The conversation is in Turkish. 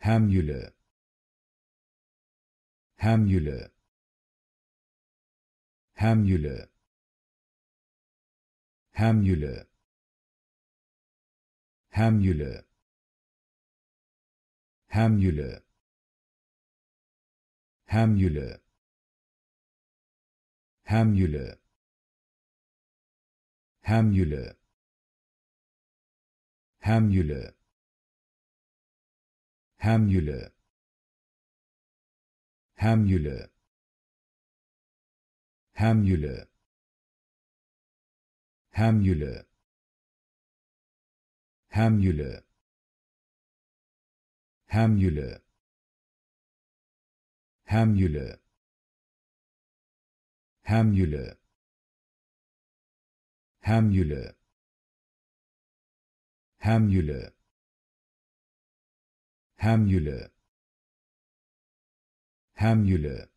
hem yülü hem yülü hem yülü hem yülü hem yülü hem yülü hem yülü hem yülü hem yülü hem yülü hem yülü hem yülü hem yülü hem yülü hem yülü hem yülü hem yülü hem yülü hem yülü hem yülü hem hem Hemyülü